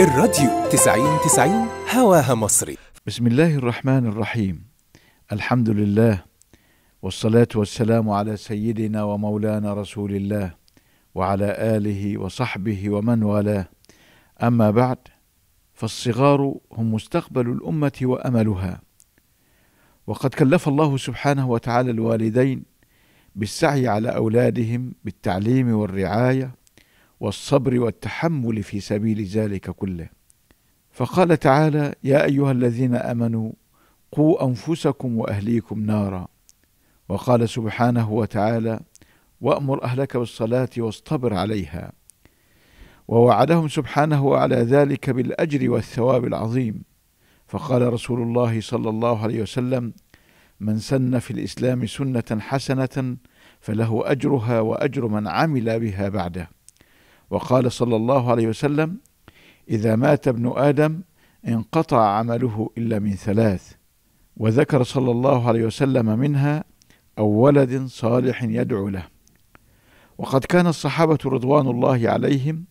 الراديو 90 90 هواها مصري بسم الله الرحمن الرحيم الحمد لله والصلاة والسلام على سيدنا ومولانا رسول الله وعلى آله وصحبه ومن والاه أما بعد فالصغار هم مستقبل الأمة وأملها وقد كلف الله سبحانه وتعالى الوالدين بالسعي على أولادهم بالتعليم والرعاية والصبر والتحمل في سبيل ذلك كله فقال تعالى يا ايها الذين امنوا قوا انفسكم واهليكم نارا وقال سبحانه وتعالى وامر اهلك بالصلاه واصطبر عليها ووعدهم سبحانه على ذلك بالاجر والثواب العظيم فقال رسول الله صلى الله عليه وسلم من سن في الاسلام سنه حسنه فله اجرها واجر من عمل بها بعده وقال صلى الله عليه وسلم اذا مات ابن ادم انقطع عمله الا من ثلاث وذكر صلى الله عليه وسلم منها او ولد صالح يدعو له وقد كان الصحابه رضوان الله عليهم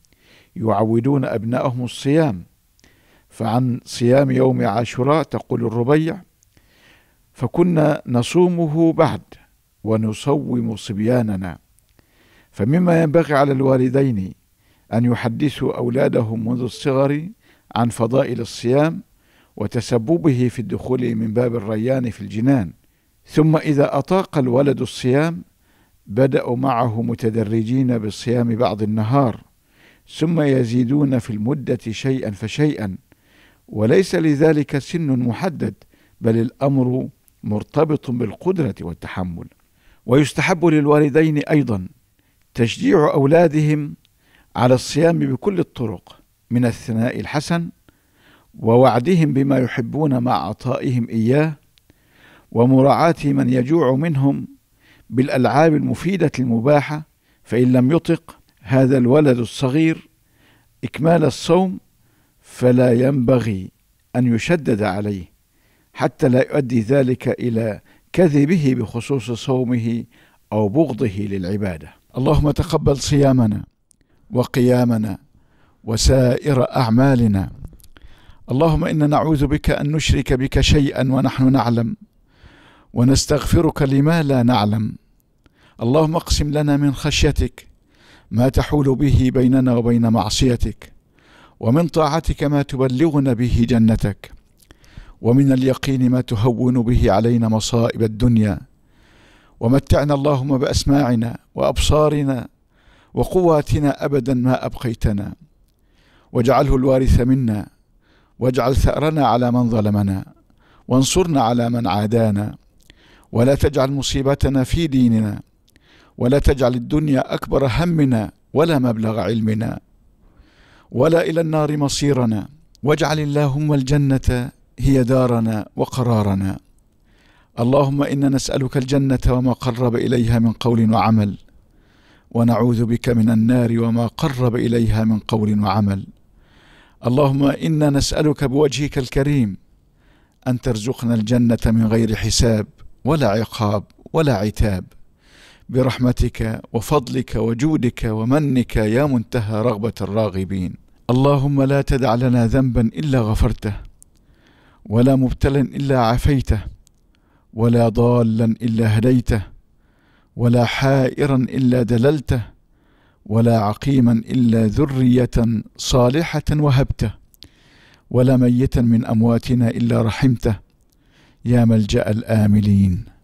يعودون ابنائهم الصيام فعن صيام يوم عاشوراء تقول الربيع فكنا نصومه بعد ونصوم صبياننا فمما ينبغي على الوالدين أن يحدثوا أولادهم منذ الصغر عن فضائل الصيام وتسببه في الدخول من باب الريان في الجنان ثم إذا أطاق الولد الصيام بدأوا معه متدرجين بالصيام بعض النهار ثم يزيدون في المدة شيئا فشيئا وليس لذلك سن محدد بل الأمر مرتبط بالقدرة والتحمل ويستحب للوالدين أيضا تشجيع أولادهم على الصيام بكل الطرق من الثناء الحسن ووعدهم بما يحبون مع عطائهم اياه ومراعاه من يجوع منهم بالالعاب المفيده المباحه فان لم يطق هذا الولد الصغير اكمال الصوم فلا ينبغي ان يشدد عليه حتى لا يؤدي ذلك الى كذبه بخصوص صومه او بغضه للعباده اللهم تقبل صيامنا وقيامنا وسائر أعمالنا اللهم إنا نعوذ بك أن نشرك بك شيئا ونحن نعلم ونستغفرك لما لا نعلم اللهم اقسم لنا من خشيتك ما تحول به بيننا وبين معصيتك ومن طاعتك ما تبلغنا به جنتك ومن اليقين ما تهون به علينا مصائب الدنيا ومتعنا اللهم باسماعنا وابصارنا وقواتنا أبدا ما أبقيتنا واجعله الوارث منا واجعل ثأرنا على من ظلمنا وانصرنا على من عادانا ولا تجعل مصيبتنا في ديننا ولا تجعل الدنيا أكبر همنا ولا مبلغ علمنا ولا إلى النار مصيرنا واجعل اللهم الجنة هي دارنا وقرارنا اللهم إنا نسألك الجنة وما قرب إليها من قول وعمل ونعوذ بك من النار وما قرب اليها من قول وعمل اللهم انا نسالك بوجهك الكريم ان ترزقنا الجنه من غير حساب ولا عقاب ولا عتاب برحمتك وفضلك وجودك ومنك يا منتهى رغبه الراغبين اللهم لا تدع لنا ذنبا الا غفرته ولا مبتلا الا عافيته ولا ضالا الا هديته ولا حائرا الا دللته ولا عقيما الا ذريه صالحه وهبته ولا ميتا من امواتنا الا رحمته يا ملجا الاملين